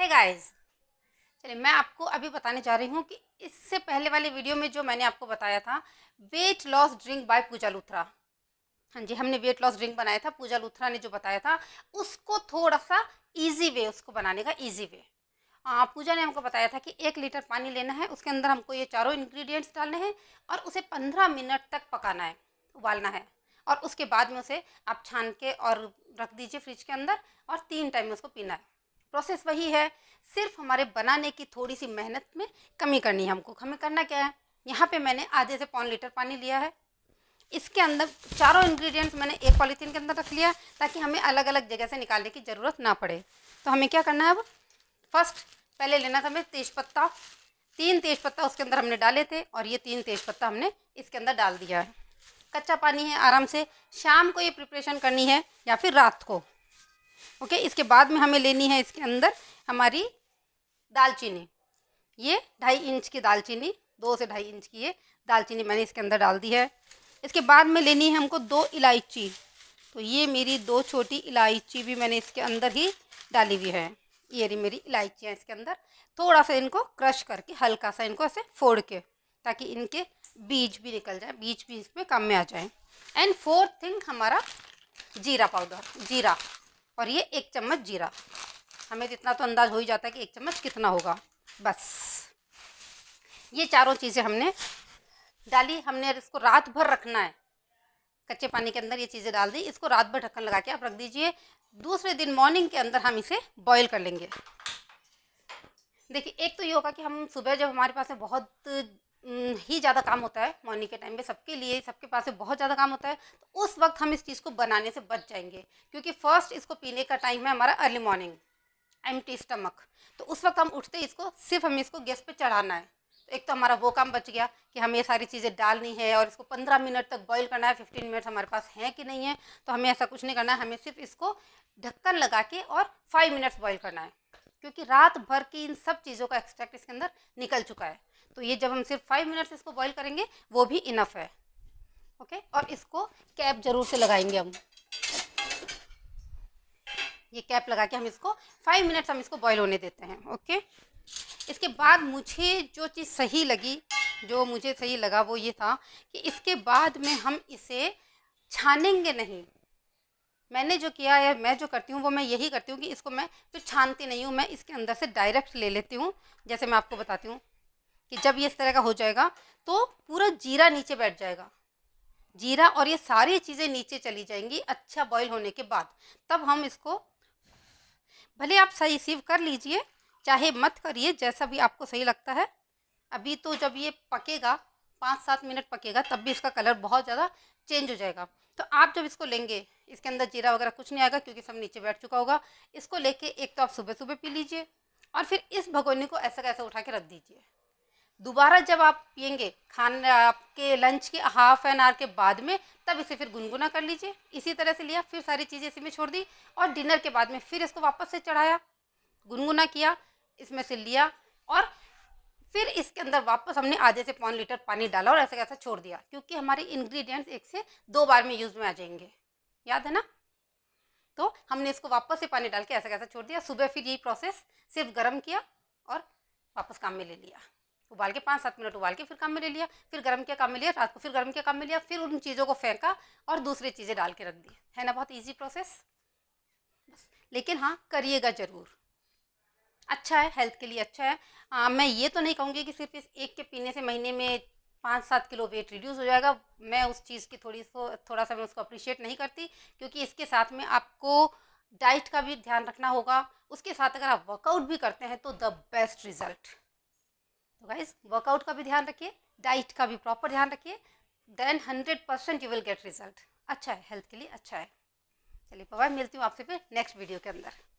है गाइस चलिए मैं आपको अभी बताने जा रही हूँ कि इससे पहले वाले वीडियो में जो मैंने आपको बताया था weight loss drink by Pooja Luthra हाँ जी हमने वेट लॉस ड्रिंक बनाया था पूजा लूथरा ने जो बताया था उसको थोड़ा सा ईजी वे उसको बनाने का ईजी वे हाँ पूजा ने हमको बताया था कि एक लीटर पानी लेना है उसके अंदर हमको ये चारों इंग्रेडिएंट्स डालने हैं और उसे पंद्रह मिनट तक पकाना है उबालना है और उसके बाद में उसे आप छान के और रख दीजिए फ्रिज के अंदर और तीन टाइम में उसको पीना है प्रोसेस वही है सिर्फ हमारे बनाने की थोड़ी सी मेहनत में कमी करनी है हमको हमें करना क्या है यहाँ पे मैंने आधे से पौन लीटर पानी लिया है इसके अंदर चारों इंग्रेडिएंट्स मैंने एक पॉलीथीन के अंदर रख लिया ताकि हमें अलग अलग जगह से निकालने की ज़रूरत ना पड़े तो हमें क्या करना है अब फर्स्ट पहले लेना था हमें तेज़पत्ता तीन तेज़पत्ता उसके अंदर हमने डाले थे और ये तीन तेज़पत्ता हमने इसके अंदर डाल दिया है कच्चा पानी है आराम से शाम को ये प्रिपरेशन करनी है या फिर रात को ओके इसके बाद में हमें लेनी है इसके अंदर हमारी दालचीनी ये ढाई इंच की दालचीनी दो से ढाई इंच की ये दालचीनी मैंने इसके अंदर डाल दी है इसके बाद में लेनी है हमको दो इलायची तो ये मेरी दो छोटी इलायची भी मैंने इसके अंदर ही डाली हुई है ये रही मेरी इलायचियाँ इसके अंदर थोड़ा सा इनको क्रश करके हल्का सा इनको ऐसे फोड़ के ताकि इनके बीज भी निकल जाए बीज भी इसमें कम में आ जाए एंड फोर्थ थिंग हमारा जीरा पाउडर जीरा और ये एक चम्मच जीरा हमें इतना तो अंदाज हो ही जाता है कि एक चम्मच कितना होगा बस ये चारों चीज़ें हमने डाली हमने इसको रात भर रखना है कच्चे पानी के अंदर ये चीज़ें डाल दी इसको रात भर ढक्कन लगा के आप रख दीजिए दूसरे दिन मॉर्निंग के अंदर हम इसे बॉईल कर लेंगे देखिए एक तो ये होगा कि हम सुबह जब हमारे पास में बहुत ही ज़्यादा काम होता है मॉर्निंग के टाइम में सबके लिए सबके पास में बहुत ज़्यादा काम होता है तो उस वक्त हम इस चीज़ को बनाने से बच जाएंगे क्योंकि फ़र्स्ट इसको पीने का टाइम है हमारा early morning empty stomach तो उस वक्त हम उठते इसको सिर्फ हमें इसको गैस पर चढ़ाना है तो एक तो हमारा वो काम बच गया कि हमें ये सारी चीज़ें डालनी है और इसको पंद्रह मिनट तक बॉईल करना है फिफ्टीन मिनट हमारे पास हैं कि नहीं है तो हमें ऐसा कुछ नहीं करना है हमें सिर्फ इसको ढक्कन लगा के और फाइव मिनट्स बॉईल करना है क्योंकि रात भर की इन सब चीज़ों का एक्सट्रैक्ट इसके अंदर निकल चुका है तो ये जब हम सिर्फ फाइव मिनट्स इसको बॉईल करेंगे वो भी इनफ है ओके और इसको कैप जरूर से लगाएंगे हम ये कैप लगा के हम इसको फाइव मिनट्स हम इसको बॉईल होने देते हैं ओके इसके बाद मुझे जो चीज़ सही लगी जो मुझे सही लगा वो ये था कि इसके बाद में हम इसे छानेंगे नहीं मैंने जो किया है मैं जो करती हूँ वो मैं यही करती हूँ कि इसको मैं फिर छानती नहीं हूँ मैं इसके अंदर से डायरेक्ट ले लेती हूँ जैसे मैं आपको बताती हूँ कि जब ये इस तरह का हो जाएगा तो पूरा जीरा नीचे बैठ जाएगा जीरा और ये सारी चीज़ें नीचे चली जाएंगी अच्छा बॉईल होने के बाद तब हम इसको भले आप सही सीव कर लीजिए चाहे मत करिए जैसा भी आपको सही लगता है अभी तो जब ये पकेगा पाँच सात मिनट पकेगा तब भी इसका कलर बहुत ज़्यादा चेंज हो जाएगा तो आप जब इसको लेंगे इसके अंदर जीरा वगैरह कुछ नहीं आएगा क्योंकि सब नीचे बैठ चुका होगा इसको लेके एक तो आप सुबह सुबह पी लीजिए और फिर इस भगोने को ऐसा कैसा उठा के रख दीजिए दोबारा जब आप पियेंगे खाने आपके लंच के हाफ एन आवर के बाद में तब इसे फिर गुनगुना कर लीजिए इसी तरह से लिया फिर सारी चीज़ें इसी में छोड़ दी और डिनर के बाद में फिर इसको वापस से चढ़ाया गुनगुना किया इसमें से लिया और फिर इसके अंदर वापस हमने आधे से पौन लीटर पानी डाला और ऐसा कैसा छोड़ दिया क्योंकि हमारे इन्ग्रीडियंट्स एक से दो बार में यूज़ में आ जाएंगे याद है ना तो हमने इसको वापस से पानी डाल के ऐसा कैसा छोड़ दिया सुबह फिर यही प्रोसेस सिर्फ गर्म किया और वापस काम में ले लिया उबाल के पाँच सात मिनट उबाल के फिर काम में ले लिया फिर गर्म किया काम में लिया रात को फिर गर्म किया काम में लिया फिर उन चीज़ों को फेंका और दूसरी चीज़ें डाल के रख दी है ना बहुत ईजी प्रोसेस बस लेकिन हाँ करिएगा ज़रूर अच्छा है हेल्थ के लिए अच्छा है आ, मैं ये तो नहीं कहूँगी कि सिर्फ इस एक के पीने से महीने में पाँच सात किलो वेट रिड्यूस हो जाएगा मैं उस चीज़ की थोड़ी सो थोड़ा सा मैं उसको अप्रिशिएट नहीं करती क्योंकि इसके साथ में आपको डाइट का भी ध्यान रखना होगा उसके साथ अगर आप वर्कआउट भी करते हैं तो द बेस्ट रिज़ल्ट तो गाइज वर्कआउट का भी ध्यान रखिए डाइट का भी प्रॉपर ध्यान रखिए then hundred percent you will get result अच्छा है हेल्थ के लिए अच्छा है चलिए बाय मिलती हूँ आपसे फिर नेक्स्ट वीडियो के अंदर